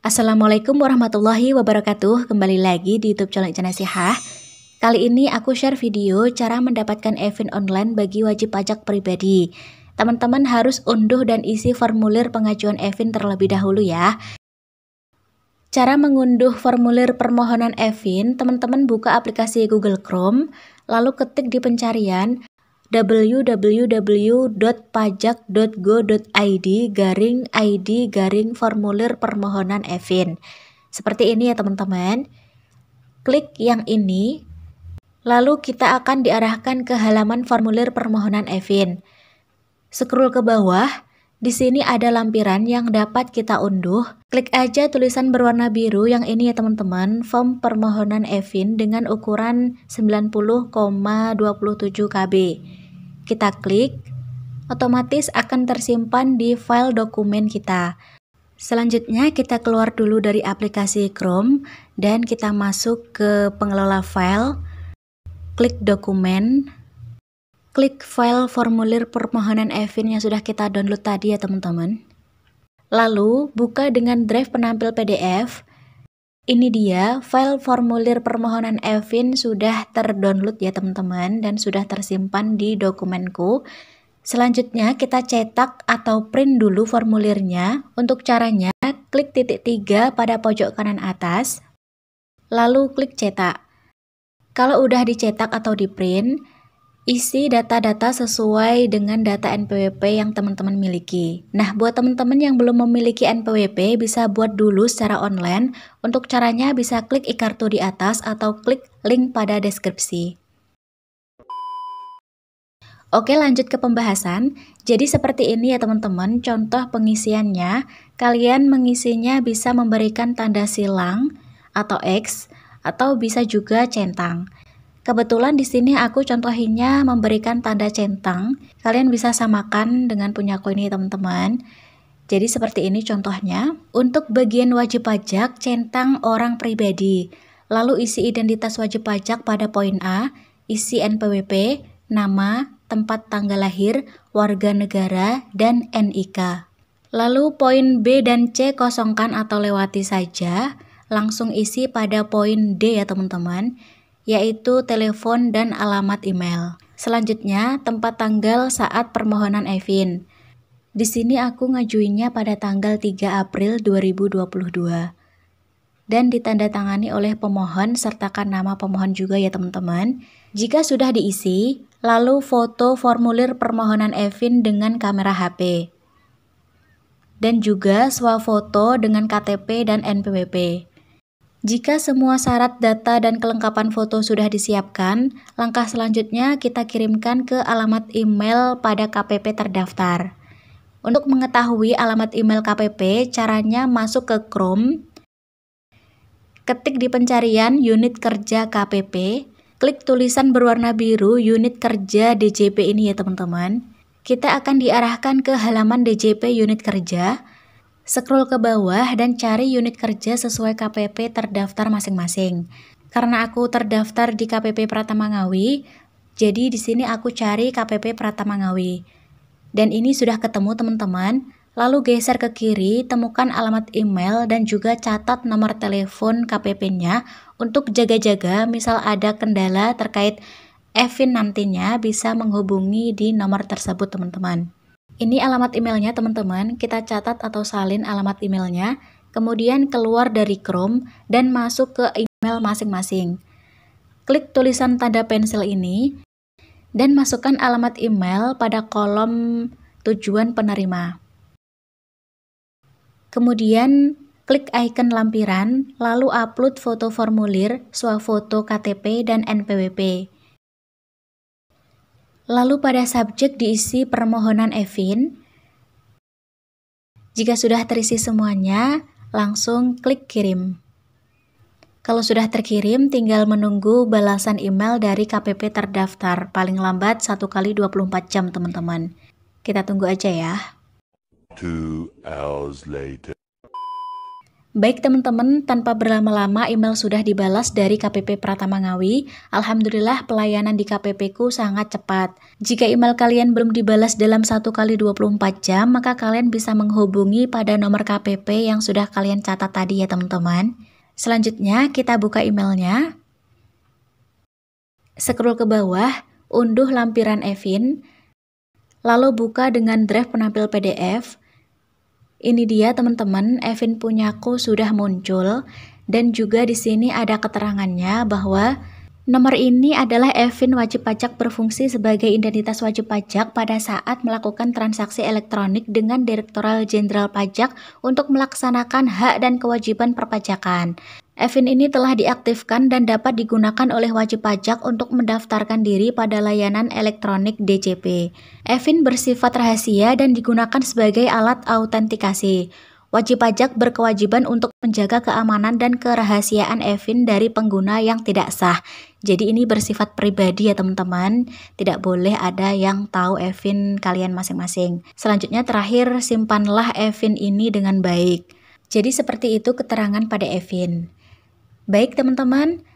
Assalamualaikum warahmatullahi wabarakatuh Kembali lagi di youtube channel Icana Sihah Kali ini aku share video cara mendapatkan EVIN online bagi wajib pajak pribadi Teman-teman harus unduh dan isi formulir pengajuan EVIN terlebih dahulu ya Cara mengunduh formulir permohonan EVIN, teman-teman buka aplikasi Google Chrome, lalu ketik di pencarian, www.pajak.go.id garing ID garing formulir permohonan EVIN. Seperti ini ya teman-teman. Klik yang ini, lalu kita akan diarahkan ke halaman formulir permohonan EVIN. Scroll ke bawah, di sini ada lampiran yang dapat kita unduh. Klik aja tulisan berwarna biru yang ini ya teman-teman, form permohonan EVIN dengan ukuran 90,27 KB kita klik, otomatis akan tersimpan di file dokumen kita. Selanjutnya kita keluar dulu dari aplikasi Chrome dan kita masuk ke pengelola file, klik dokumen, klik file formulir permohonan EVIN yang sudah kita download tadi ya teman-teman. Lalu buka dengan drive penampil PDF ini dia file formulir permohonan Evin sudah terdownload ya teman-teman dan sudah tersimpan di dokumenku. Selanjutnya kita cetak atau print dulu formulirnya. Untuk caranya klik titik tiga pada pojok kanan atas, lalu klik cetak. Kalau udah dicetak atau di print, Isi data-data sesuai dengan data NPWP yang teman-teman miliki. Nah, buat teman-teman yang belum memiliki NPWP bisa buat dulu secara online. Untuk caranya bisa klik ikartu di atas atau klik link pada deskripsi. Oke lanjut ke pembahasan Jadi seperti ini ya teman-teman Contoh pengisiannya Kalian mengisinya bisa memberikan tanda silang Atau X Atau bisa juga centang Kebetulan di sini aku contohinnya memberikan tanda centang. Kalian bisa samakan dengan punyaku ini teman-teman. Jadi seperti ini contohnya. Untuk bagian wajib pajak, centang orang pribadi. Lalu isi identitas wajib pajak pada poin A, isi NPWP, nama, tempat tanggal lahir, warga negara, dan NIK. Lalu poin B dan C kosongkan atau lewati saja. Langsung isi pada poin D ya teman-teman yaitu telepon dan alamat email. Selanjutnya, tempat tanggal saat permohonan Evin. Di sini aku ngajuinnya pada tanggal 3 April 2022 dan ditandatangani oleh pemohon sertakan nama pemohon juga ya teman-teman. Jika sudah diisi, lalu foto formulir permohonan Evin dengan kamera HP. Dan juga swafoto dengan KTP dan NPWP. Jika semua syarat data dan kelengkapan foto sudah disiapkan, langkah selanjutnya kita kirimkan ke alamat email pada KPP terdaftar. Untuk mengetahui alamat email KPP, caranya masuk ke Chrome, ketik di pencarian unit kerja KPP, klik tulisan berwarna biru unit kerja DJP ini ya teman-teman. Kita akan diarahkan ke halaman DJP unit kerja, Scroll ke bawah dan cari unit kerja sesuai KPP terdaftar masing-masing. Karena aku terdaftar di KPP Pratama Ngawi, jadi di sini aku cari KPP Pratama Ngawi. Dan ini sudah ketemu teman-teman. Lalu geser ke kiri, temukan alamat email dan juga catat nomor telepon KPP-nya untuk jaga-jaga misal ada kendala terkait Evin nantinya bisa menghubungi di nomor tersebut teman-teman. Ini alamat emailnya teman-teman, kita catat atau salin alamat emailnya, kemudian keluar dari Chrome dan masuk ke email masing-masing. Klik tulisan tanda pensil ini, dan masukkan alamat email pada kolom tujuan penerima. Kemudian klik icon lampiran, lalu upload foto formulir, swafoto KTP, dan NPWP. Lalu pada subjek diisi permohonan Evin. Jika sudah terisi semuanya, langsung klik kirim. Kalau sudah terkirim, tinggal menunggu balasan email dari KPP terdaftar, paling lambat 1 kali 24 jam, teman-teman. Kita tunggu aja ya. Two hours later. Baik teman-teman, tanpa berlama-lama email sudah dibalas dari KPP Pratama Ngawi. Alhamdulillah pelayanan di KPP ku sangat cepat. Jika email kalian belum dibalas dalam 1 kali 24 jam, maka kalian bisa menghubungi pada nomor KPP yang sudah kalian catat tadi ya teman-teman. Selanjutnya kita buka emailnya. Scroll ke bawah, unduh lampiran Evin, lalu buka dengan drive penampil PDF, ini dia teman-teman, Evin punyaku sudah muncul dan juga di sini ada keterangannya bahwa nomor ini adalah Evin wajib pajak berfungsi sebagai identitas wajib pajak pada saat melakukan transaksi elektronik dengan Direktorat Jenderal Pajak untuk melaksanakan hak dan kewajiban perpajakan. Evin ini telah diaktifkan dan dapat digunakan oleh wajib pajak untuk mendaftarkan diri pada layanan elektronik DJP. Evin bersifat rahasia dan digunakan sebagai alat autentikasi. Wajib pajak berkewajiban untuk menjaga keamanan dan kerahasiaan Evin dari pengguna yang tidak sah. Jadi ini bersifat pribadi ya teman-teman, tidak boleh ada yang tahu Evin kalian masing-masing. Selanjutnya terakhir simpanlah Evin ini dengan baik. Jadi seperti itu keterangan pada Evin. Baik teman-teman,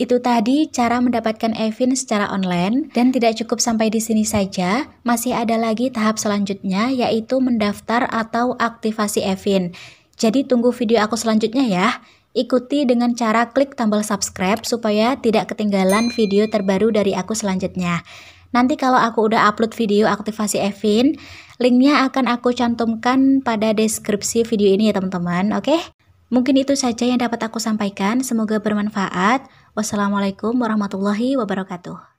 itu tadi cara mendapatkan Evin secara online dan tidak cukup sampai di sini saja, masih ada lagi tahap selanjutnya yaitu mendaftar atau aktivasi Evin. Jadi tunggu video aku selanjutnya ya. Ikuti dengan cara klik tombol subscribe supaya tidak ketinggalan video terbaru dari aku selanjutnya. Nanti kalau aku udah upload video aktivasi Evin, linknya akan aku cantumkan pada deskripsi video ini ya teman-teman, oke? Okay? Mungkin itu saja yang dapat aku sampaikan. Semoga bermanfaat. Wassalamualaikum warahmatullahi wabarakatuh.